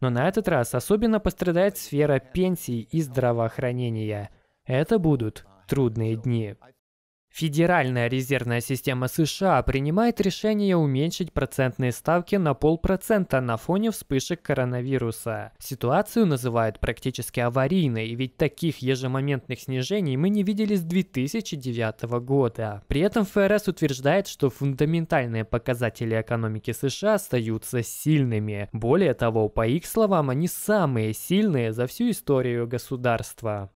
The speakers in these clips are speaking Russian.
Но на этот раз особенно пострадает сфера пенсий и здравоохранения. Это будут трудные дни. Федеральная резервная система США принимает решение уменьшить процентные ставки на полпроцента на фоне вспышек коронавируса. Ситуацию называют практически аварийной, ведь таких ежемоментных снижений мы не видели с 2009 года. При этом ФРС утверждает, что фундаментальные показатели экономики США остаются сильными. Более того, по их словам, они самые сильные за всю историю государства.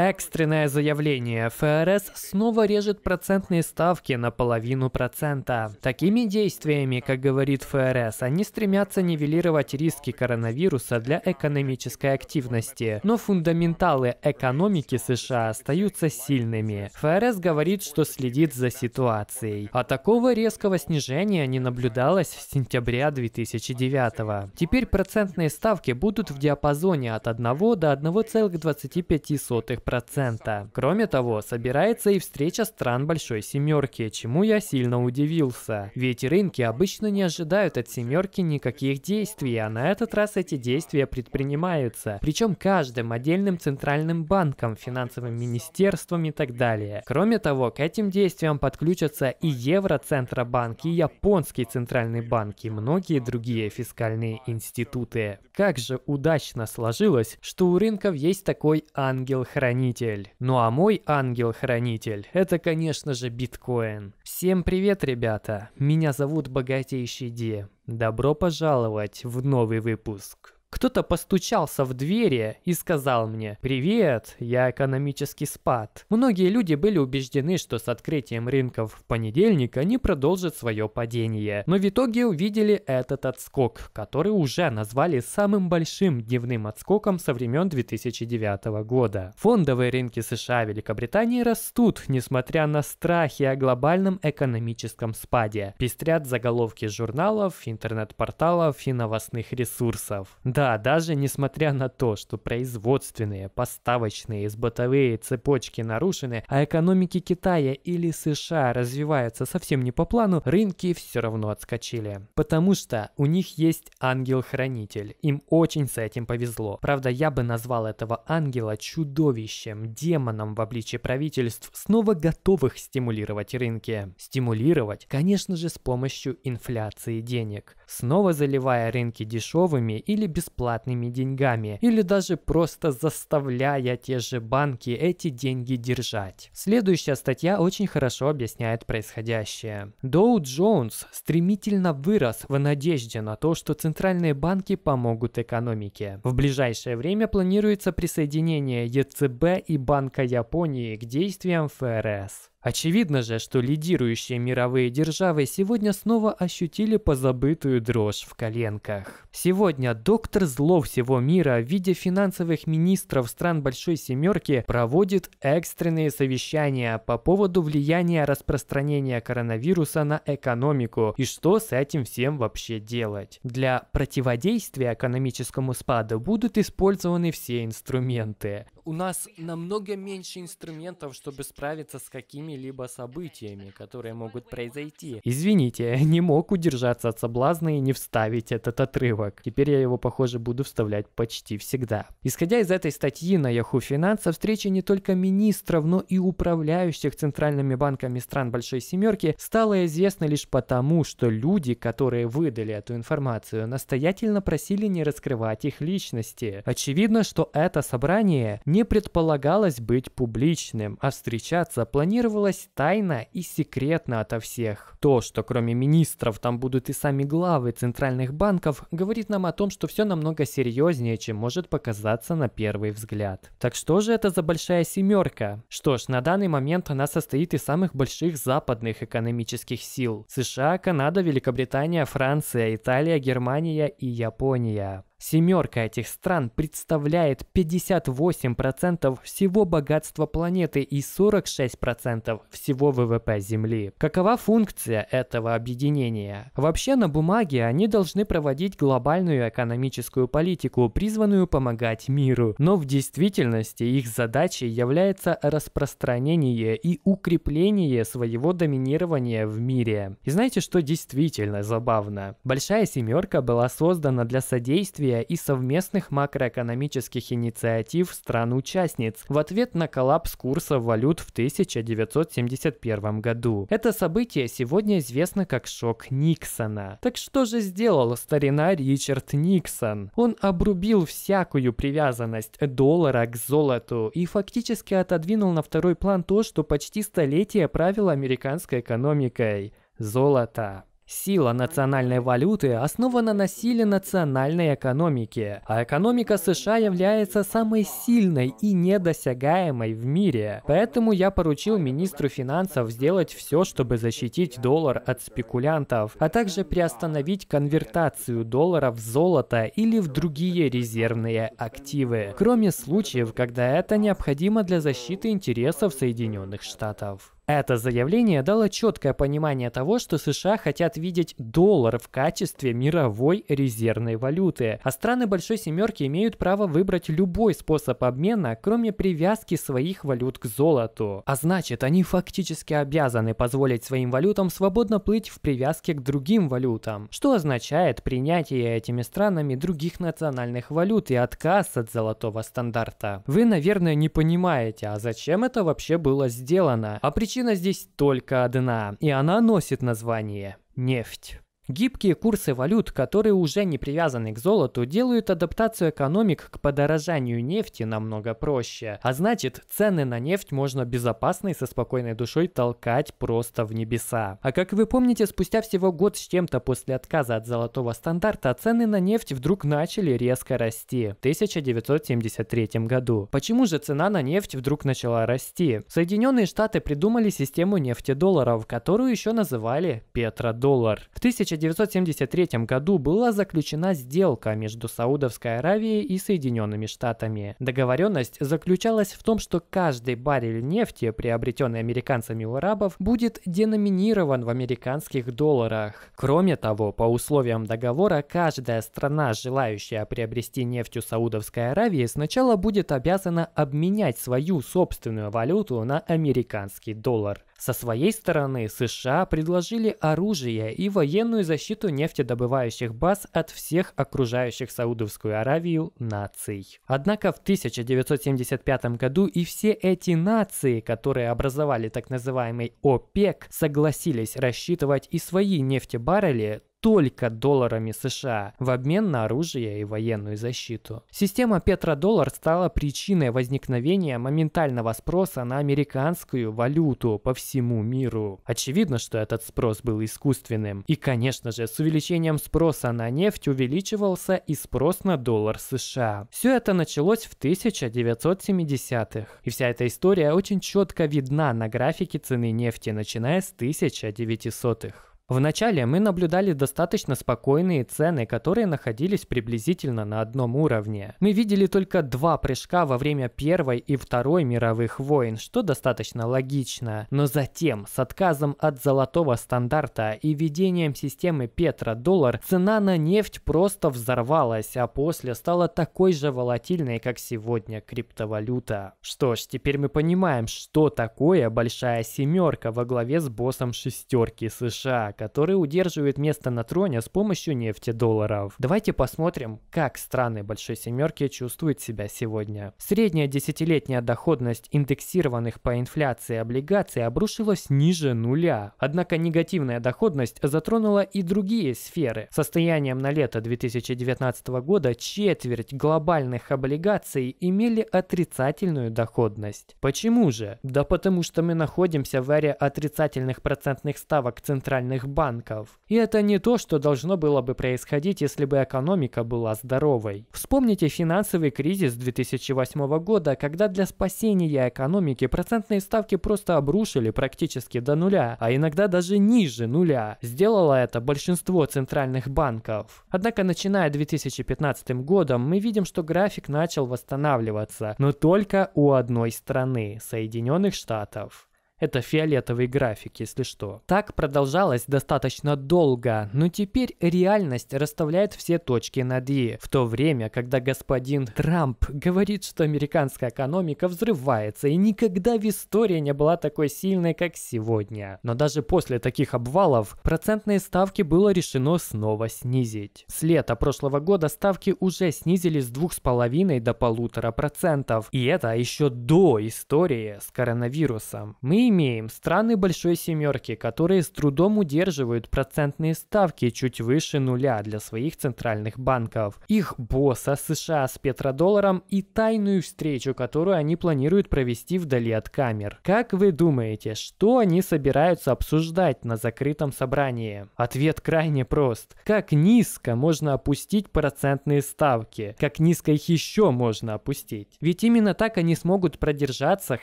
Экстренное заявление. ФРС снова режет процентные ставки на половину процента. Такими действиями, как говорит ФРС, они стремятся нивелировать риски коронавируса для экономической активности. Но фундаменталы экономики США остаются сильными. ФРС говорит, что следит за ситуацией. А такого резкого снижения не наблюдалось с сентября 2009. Теперь процентные ставки будут в диапазоне от 1 до 1,25% 3%. Кроме того, собирается и встреча стран Большой Семерки, чему я сильно удивился. Ведь рынки обычно не ожидают от Семерки никаких действий, а на этот раз эти действия предпринимаются. Причем каждым отдельным центральным банком, финансовым министерством и так далее. Кроме того, к этим действиям подключатся и Евроцентробанк, и Японский Центральный банк, и многие другие фискальные институты. Как же удачно сложилось, что у рынков есть такой ангел-хранитель ангел-хранитель. Ну а мой ангел-хранитель – это, конечно же, биткоин. Всем привет, ребята! Меня зовут Богатейший Ди. Добро пожаловать в новый выпуск. Кто-то постучался в двери и сказал мне «Привет, я экономический спад». Многие люди были убеждены, что с открытием рынков в понедельник они продолжат свое падение. Но в итоге увидели этот отскок, который уже назвали самым большим дневным отскоком со времен 2009 года. Фондовые рынки США и Великобритании растут, несмотря на страхи о глобальном экономическом спаде. Пестрят заголовки журналов, интернет-порталов и новостных ресурсов. Да, даже несмотря на то, что производственные, поставочные и сбытовые цепочки нарушены, а экономики Китая или США развиваются совсем не по плану, рынки все равно отскочили. Потому что у них есть ангел-хранитель. Им очень с этим повезло. Правда, я бы назвал этого ангела чудовищем, демоном в обличии правительств, снова готовых стимулировать рынки. Стимулировать, конечно же, с помощью инфляции денег. Снова заливая рынки дешевыми или без бесплатными деньгами или даже просто заставляя те же банки эти деньги держать. Следующая статья очень хорошо объясняет происходящее. Доу Джонс стремительно вырос в надежде на то, что центральные банки помогут экономике. В ближайшее время планируется присоединение ЕЦБ и Банка Японии к действиям ФРС. Очевидно же, что лидирующие мировые державы сегодня снова ощутили позабытую дрожь в коленках. Сегодня доктор зло всего мира в виде финансовых министров стран Большой Семерки проводит экстренные совещания по поводу влияния распространения коронавируса на экономику и что с этим всем вообще делать. Для противодействия экономическому спаду будут использованы все инструменты у нас намного меньше инструментов, чтобы справиться с какими-либо событиями, которые могут произойти. Извините, не мог удержаться от соблазна и не вставить этот отрывок. Теперь я его, похоже, буду вставлять почти всегда. Исходя из этой статьи на Yahoo Finance, встреча не только министров, но и управляющих центральными банками стран Большой Семерки стала известна лишь потому, что люди, которые выдали эту информацию, настоятельно просили не раскрывать их личности. Очевидно, что это собрание не не предполагалось быть публичным, а встречаться планировалось тайно и секретно ото всех. То, что кроме министров там будут и сами главы центральных банков, говорит нам о том, что все намного серьезнее, чем может показаться на первый взгляд. Так что же это за большая семерка? Что ж, на данный момент она состоит из самых больших западных экономических сил. США, Канада, Великобритания, Франция, Италия, Германия и Япония. Семерка этих стран представляет 58% всего богатства планеты и 46% всего ВВП Земли. Какова функция этого объединения? Вообще на бумаге они должны проводить глобальную экономическую политику, призванную помогать миру. Но в действительности их задачей является распространение и укрепление своего доминирования в мире. И знаете, что действительно забавно? Большая семерка была создана для содействия усилия и совместных макроэкономических инициатив стран-участниц в ответ на коллапс курса валют в 1971 году. Это событие сегодня известно как шок Никсона. Так что же сделал старина Ричард Никсон? Он обрубил всякую привязанность доллара к золоту и фактически отодвинул на второй план то, что почти столетие правило американской экономикой – золото. Сила национальной валюты основана на силе национальной экономики, а экономика США является самой сильной и недосягаемой в мире. Поэтому я поручил министру финансов сделать все, чтобы защитить доллар от спекулянтов, а также приостановить конвертацию доллара в золото или в другие резервные активы, кроме случаев, когда это необходимо для защиты интересов Соединенных Штатов. Это заявление дало четкое понимание того, что США хотят видеть доллар в качестве мировой резервной валюты, а страны Большой Семерки имеют право выбрать любой способ обмена, кроме привязки своих валют к золоту. А значит, они фактически обязаны позволить своим валютам свободно плыть в привязке к другим валютам, что означает принятие этими странами других национальных валют и отказ от золотого стандарта. Вы, наверное, не понимаете, а зачем это вообще было сделано? А причина Причина здесь только одна, и она носит название – нефть. Гибкие курсы валют, которые уже не привязаны к золоту, делают адаптацию экономик к подорожанию нефти намного проще. А значит, цены на нефть можно безопасно и со спокойной душой толкать просто в небеса. А как вы помните, спустя всего год с чем-то после отказа от золотого стандарта, цены на нефть вдруг начали резко расти в 1973 году. Почему же цена на нефть вдруг начала расти? Соединенные Штаты придумали систему нефтедолларов, которую еще называли петродоллар. В 19 1973 году была заключена сделка между Саудовской Аравией и Соединенными Штатами. Договоренность заключалась в том, что каждый баррель нефти, приобретенный американцами у арабов, будет деноминирован в американских долларах. Кроме того, по условиям договора, каждая страна, желающая приобрести нефть у Саудовской Аравии, сначала будет обязана обменять свою собственную валюту на американский доллар. Со своей стороны, США предложили оружие и военную защиту нефтедобывающих баз от всех окружающих Саудовскую Аравию наций. Однако в 1975 году и все эти нации, которые образовали так называемый ОПЕК, согласились рассчитывать и свои нефтебаррели только долларами США в обмен на оружие и военную защиту. Система петродоллар стала причиной возникновения моментального спроса на американскую валюту по всему миру. Очевидно, что этот спрос был искусственным. И, конечно же, с увеличением спроса на нефть увеличивался и спрос на доллар США. Все это началось в 1970-х. И вся эта история очень четко видна на графике цены нефти, начиная с 1900-х. Вначале мы наблюдали достаточно спокойные цены, которые находились приблизительно на одном уровне. Мы видели только два прыжка во время Первой и Второй мировых войн, что достаточно логично. Но затем, с отказом от золотого стандарта и введением системы петра доллар цена на нефть просто взорвалась, а после стала такой же волатильной, как сегодня криптовалюта. Что ж, теперь мы понимаем, что такое большая семерка во главе с боссом шестерки США, который удерживает место на троне с помощью нефти долларов. Давайте посмотрим, как страны Большой Семерки чувствуют себя сегодня. Средняя десятилетняя доходность индексированных по инфляции облигаций обрушилась ниже нуля. Однако негативная доходность затронула и другие сферы. Состоянием на лето 2019 года четверть глобальных облигаций имели отрицательную доходность. Почему же? Да потому что мы находимся в эре отрицательных процентных ставок центральных банков. И это не то, что должно было бы происходить, если бы экономика была здоровой. Вспомните финансовый кризис 2008 года, когда для спасения экономики процентные ставки просто обрушили практически до нуля, а иногда даже ниже нуля. Сделало это большинство центральных банков. Однако, начиная 2015 годом, мы видим, что график начал восстанавливаться, но только у одной страны – Соединенных Штатов. Это фиолетовый график, если что. Так продолжалось достаточно долго, но теперь реальность расставляет все точки над «и». В то время, когда господин Трамп говорит, что американская экономика взрывается и никогда в истории не была такой сильной, как сегодня. Но даже после таких обвалов процентные ставки было решено снова снизить. С лета прошлого года ставки уже снизили с 2,5 до 1,5%. И это еще до истории с коронавирусом. Мы имеем страны большой семерки, которые с трудом удерживают процентные ставки чуть выше нуля для своих центральных банков, их босса США с петродолларом и тайную встречу, которую они планируют провести вдали от камер. Как вы думаете, что они собираются обсуждать на закрытом собрании? Ответ крайне прост. Как низко можно опустить процентные ставки? Как низко их еще можно опустить? Ведь именно так они смогут продержаться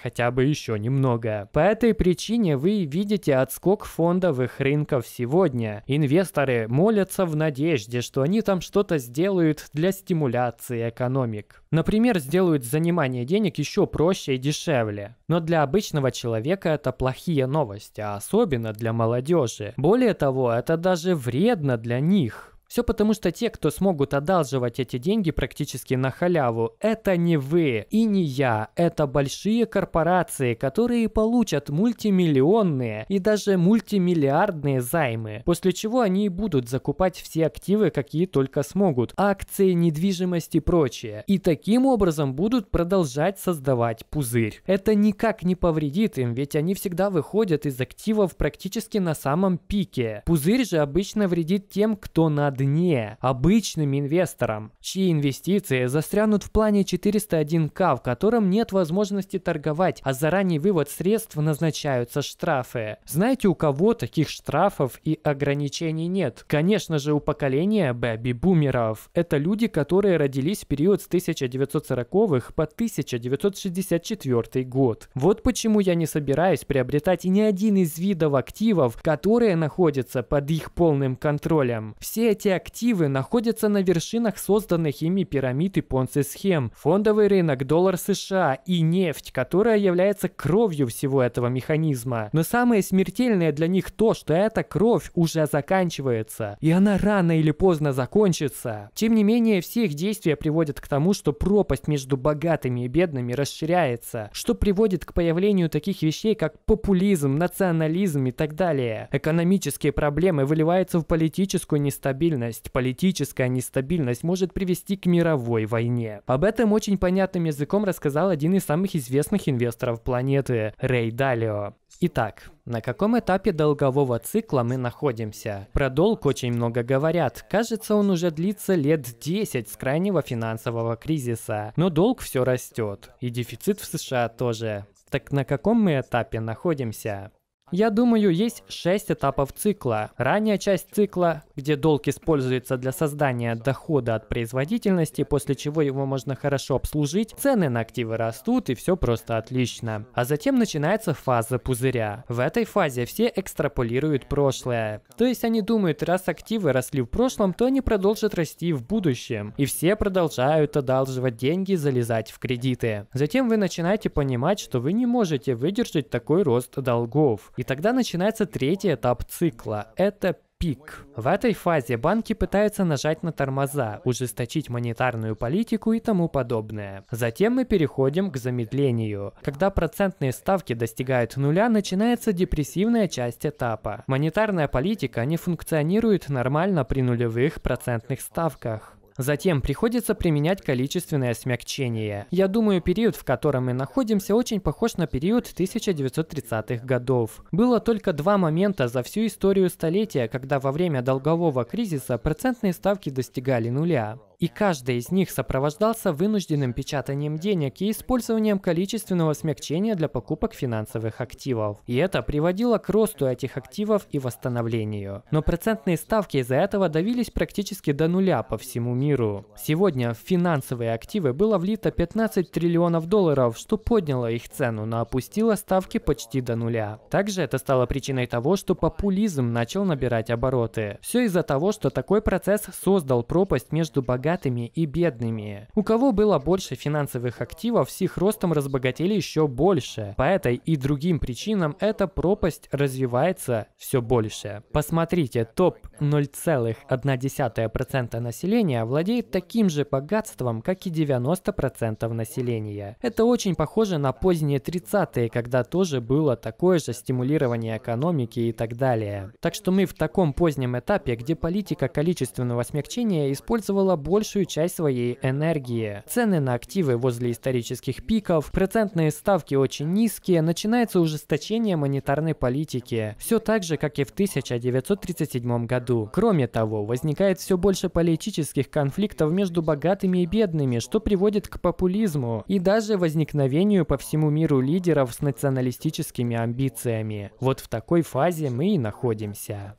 хотя бы еще немного. Поэтому этой причине вы видите отскок фондовых рынков сегодня. Инвесторы молятся в надежде, что они там что-то сделают для стимуляции экономик. Например, сделают занимание денег еще проще и дешевле. Но для обычного человека это плохие новости, а особенно для молодежи. Более того, это даже вредно для них. Все потому, что те, кто смогут одалживать эти деньги практически на халяву, это не вы и не я, это большие корпорации, которые получат мультимиллионные и даже мультимиллиардные займы, после чего они и будут закупать все активы, какие только смогут, акции, недвижимость и прочее, и таким образом будут продолжать создавать пузырь. Это никак не повредит им, ведь они всегда выходят из активов практически на самом пике. Пузырь же обычно вредит тем, кто над цене обычным инвесторам, чьи инвестиции застрянут в плане 401к, в котором нет возможности торговать, а за ранний вывод средств назначаются штрафы. Знаете, у кого таких штрафов и ограничений нет? Конечно же, у поколения бэби-бумеров. Это люди, которые родились в период с 1940-х по 1964 год. Вот почему я не собираюсь приобретать ни один из видов активов, которые находятся под их полным контролем. Все эти эти активы находятся на вершинах созданных ими пирамид и понци-схем, фондовый рынок, доллар США и нефть, которая является кровью всего этого механизма. Но самое смертельное для них то, что эта кровь уже заканчивается, и она рано или поздно закончится. Тем не менее, все их действия приводят к тому, что пропасть между богатыми и бедными расширяется, что приводит к появлению таких вещей, как популизм, национализм и так далее. Экономические проблемы выливаются в политическую нестабильность нестабильность, политическая нестабильность может привести к мировой войне. Об этом очень понятным языком рассказал один из самых известных инвесторов планеты – Рэй Далио. Итак, на каком этапе долгового цикла мы находимся? Про долг очень много говорят. Кажется, он уже длится лет 10 с крайнего финансового кризиса. Но долг все растет. И дефицит в США тоже. Так на каком мы этапе находимся? Я думаю, есть шесть этапов цикла. Ранняя часть цикла, где долг используется для создания дохода от производительности, после чего его можно хорошо обслужить, цены на активы растут и все просто отлично. А затем начинается фаза пузыря. В этой фазе все экстраполируют прошлое. То есть они думают, раз активы росли в прошлом, то они продолжат расти в будущем. И все продолжают одалживать деньги, залезать в кредиты. Затем вы начинаете понимать, что вы не можете выдержать такой рост долгов. И тогда начинается третий этап цикла. Это пик. В этой фазе банки пытаются нажать на тормоза, ужесточить монетарную политику и тому подобное. Затем мы переходим к замедлению. Когда процентные ставки достигают нуля, начинается депрессивная часть этапа. Монетарная политика не функционирует нормально при нулевых процентных ставках. Затем приходится применять количественное смягчение. Я думаю, период, в котором мы находимся, очень похож на период 1930-х годов. Было только два момента за всю историю столетия, когда во время долгового кризиса процентные ставки достигали нуля. И каждый из них сопровождался вынужденным печатанием денег и использованием количественного смягчения для покупок финансовых активов. И это приводило к росту этих активов и восстановлению. Но процентные ставки из-за этого давились практически до нуля по всему миру. Сегодня в финансовые активы было влито 15 триллионов долларов, что подняло их цену, но опустило ставки почти до нуля. Также это стало причиной того, что популизм начал набирать обороты. Все из-за того, что такой процесс создал пропасть между богатыми богатыми и бедными. У кого было больше финансовых активов, с их ростом разбогатели еще больше. По этой и другим причинам эта пропасть развивается все больше. Посмотрите, топ 0,1% населения владеет таким же богатством, как и 90% населения. Это очень похоже на поздние 30-е, когда тоже было такое же стимулирование экономики и так далее. Так что мы в таком позднем этапе, где политика количественного смягчения использовала больше большую часть своей энергии. Цены на активы возле исторических пиков, процентные ставки очень низкие, начинается ужесточение монетарной политики. Все так же, как и в 1937 году. Кроме того, возникает все больше политических конфликтов между богатыми и бедными, что приводит к популизму и даже возникновению по всему миру лидеров с националистическими амбициями. Вот в такой фазе мы и находимся.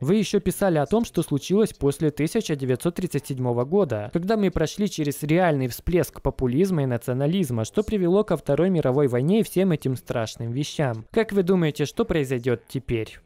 Вы еще писали о том, что случилось после 1937 года, когда мы прошли через реальный всплеск популизма и национализма, что привело ко Второй мировой войне и всем этим страшным вещам. Как вы думаете, что произойдет теперь?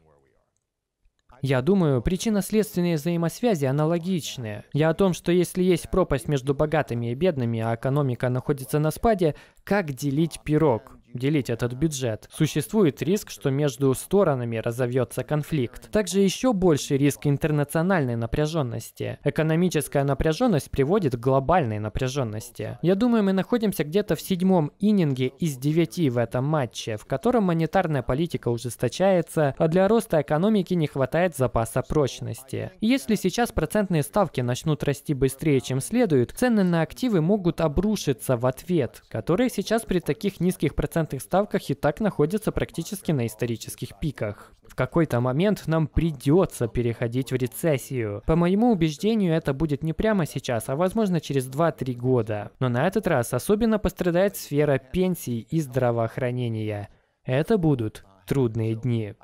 Я думаю, причинно-следственные взаимосвязи аналогичны. Я о том, что если есть пропасть между богатыми и бедными, а экономика находится на спаде, как делить пирог? делить этот бюджет. Существует риск, что между сторонами разовьется конфликт. Также еще больше риск интернациональной напряженности. Экономическая напряженность приводит к глобальной напряженности. Я думаю, мы находимся где-то в седьмом ининге из девяти в этом матче, в котором монетарная политика ужесточается, а для роста экономики не хватает запаса прочности. если сейчас процентные ставки начнут расти быстрее, чем следует, цены на активы могут обрушиться в ответ, которые сейчас при таких низких процентах процентных ставках и так находятся практически на исторических пиках. В какой-то момент нам придется переходить в рецессию. По моему убеждению, это будет не прямо сейчас, а возможно через 2-3 года. Но на этот раз особенно пострадает сфера пенсий и здравоохранения. Это будут трудные дни.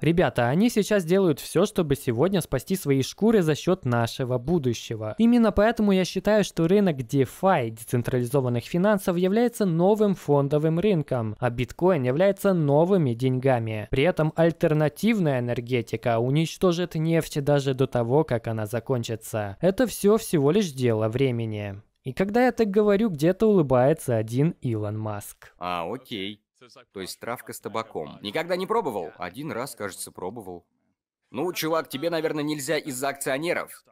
Ребята, они сейчас делают все, чтобы сегодня спасти свои шкуры за счет нашего будущего. Именно поэтому я считаю, что рынок DeFi, децентрализованных финансов, является новым фондовым рынком, а биткоин является новыми деньгами. При этом альтернативная энергетика уничтожит нефть даже до того, как она закончится. Это все всего лишь дело времени. И когда я так говорю, где-то улыбается один Илон Маск. А, окей. То есть травка с табаком. Никогда не пробовал? Один раз, кажется, пробовал. Ну, чувак, тебе, наверное, нельзя из-за акционеров.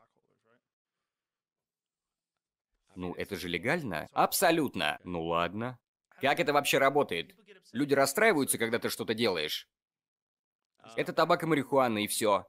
Ну, это же легально? Абсолютно. Ну ладно. Как это вообще работает? Люди расстраиваются, когда ты что-то делаешь. Это табак и марихуана, и все.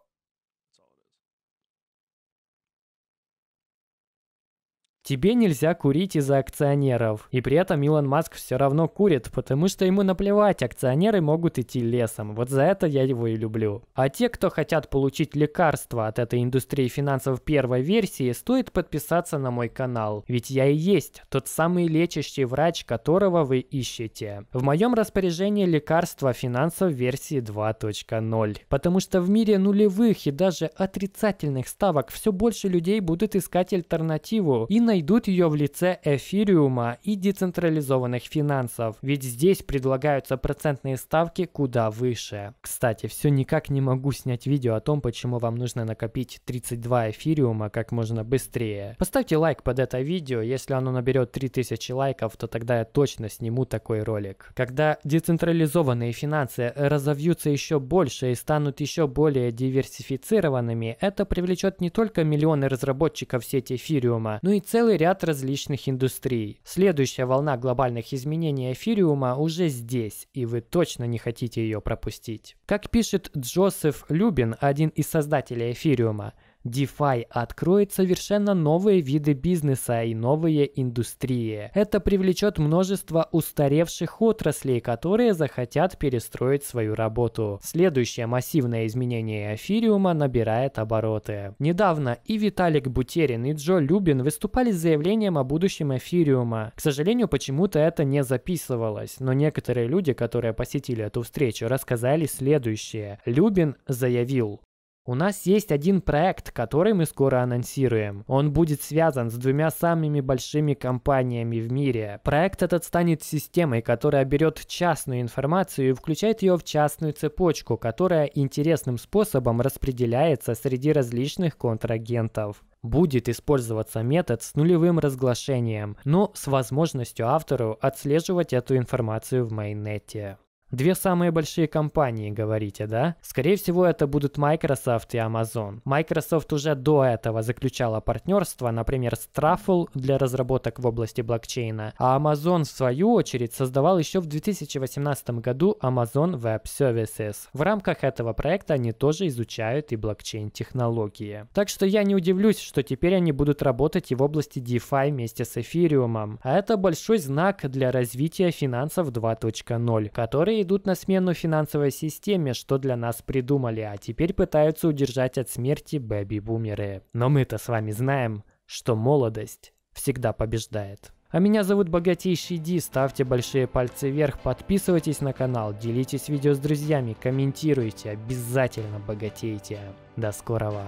Тебе нельзя курить из-за акционеров. И при этом Илон Маск все равно курит, потому что ему наплевать, акционеры могут идти лесом. Вот за это я его и люблю. А те, кто хотят получить лекарства от этой индустрии финансов первой версии, стоит подписаться на мой канал. Ведь я и есть тот самый лечащий врач, которого вы ищете. В моем распоряжении лекарства финансов версии 2.0. Потому что в мире нулевых и даже отрицательных ставок все больше людей будут искать альтернативу и на найдут ее в лице эфириума и децентрализованных финансов, ведь здесь предлагаются процентные ставки куда выше. Кстати, все никак не могу снять видео о том, почему вам нужно накопить 32 эфириума как можно быстрее. Поставьте лайк под это видео, если оно наберет 3000 лайков, то тогда я точно сниму такой ролик. Когда децентрализованные финансы разовьются еще больше и станут еще более диверсифицированными, это привлечет не только миллионы разработчиков сети эфириума, но и целый целый ряд различных индустрий. Следующая волна глобальных изменений эфириума уже здесь, и вы точно не хотите ее пропустить. Как пишет Джозеф Любин, один из создателей эфириума, DeFi откроет совершенно новые виды бизнеса и новые индустрии. Это привлечет множество устаревших отраслей, которые захотят перестроить свою работу. Следующее массивное изменение эфириума набирает обороты. Недавно и Виталик Бутерин, и Джо Любин выступали с заявлением о будущем эфириума. К сожалению, почему-то это не записывалось, но некоторые люди, которые посетили эту встречу, рассказали следующее. Любин заявил, у нас есть один проект, который мы скоро анонсируем. Он будет связан с двумя самыми большими компаниями в мире. Проект этот станет системой, которая берет частную информацию и включает ее в частную цепочку, которая интересным способом распределяется среди различных контрагентов будет использоваться метод с нулевым разглашением, но с возможностью автору отслеживать эту информацию в майнете. Две самые большие компании, говорите, да? Скорее всего, это будут Microsoft и Amazon. Microsoft уже до этого заключала партнерство, например, с Truffle для разработок в области блокчейна, а Amazon, в свою очередь, создавал еще в 2018 году Amazon Web Services. В рамках этого проекта они тоже изучают и блокчейн-технологии. Так что я не удивлюсь, что теперь они будут работать и в области DeFi вместе с эфириумом. А это большой знак для развития финансов 2.0, которые идут на смену финансовой системе, что для нас придумали, а теперь пытаются удержать от смерти бэби-бумеры. Но мы-то с вами знаем, что молодость всегда побеждает. А меня зовут Богатейший Ди, ставьте большие пальцы вверх, подписывайтесь на канал, делитесь видео с друзьями, комментируйте, обязательно богатейте. До скорого!